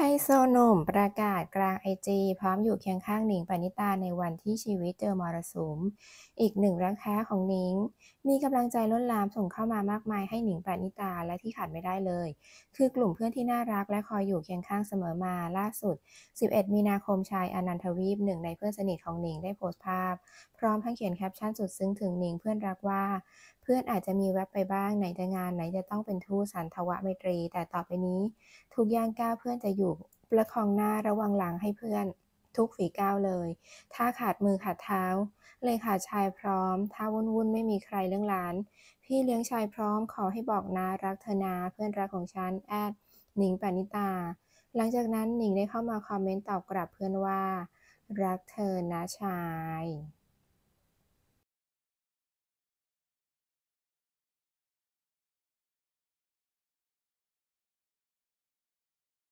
ไฮโซหนุ่มประกาศกลางไอจีพร้อมอยู่เคียงข้างหนิงปณิตาในวันที่ชีวิตเจอ มรสุม อีกหนึ่งรักแท้ของหนิงมีกำลังใจล้นลาม ส่งเข้ามามากมายให้หนิงปณิตาและที่ขาดไม่ได้เลย คือกลุ่มเพื่อนที่น่ารักและคอยอยู่เคียงข้างเสมอมาล่าสุด 11 มีนาคมชายอนันทวีปหนึ่ง ในเพื่อนสนิทของหนิงได้โพสต์ภาพ พร้อมทั้งเขียนแคปชั่นสุดซึ้งถึงหนิงเพื่อนรักว่าพื่อนอาจจะมีแวบไปบ้างไหนจะงานไหนจะต้องเป็นทูตสันทวะไมตรี แต่ต่อไปนี้ ทุกย่างก้าวเพื่อนจะอยู่ประคองหน้าระวังหลังให้เพื่อนทุกฝีก้าวเลย ถ้าขาดมือขาดเท้า เลยขาดชายพร้อม ถ้าวุ่นวุ่นไม่มีใครเรื่องล้านพี่เลี้ยงชายพร้อมขอให้บอกนะรักเธอนา เพื่อนรักของฉันแอดหนิงปณิตา หลังจากนั้นหนิงได้เข้ามา คอมเมนต์ตอบกลับเพื่อนว่ารักเธอนะชาย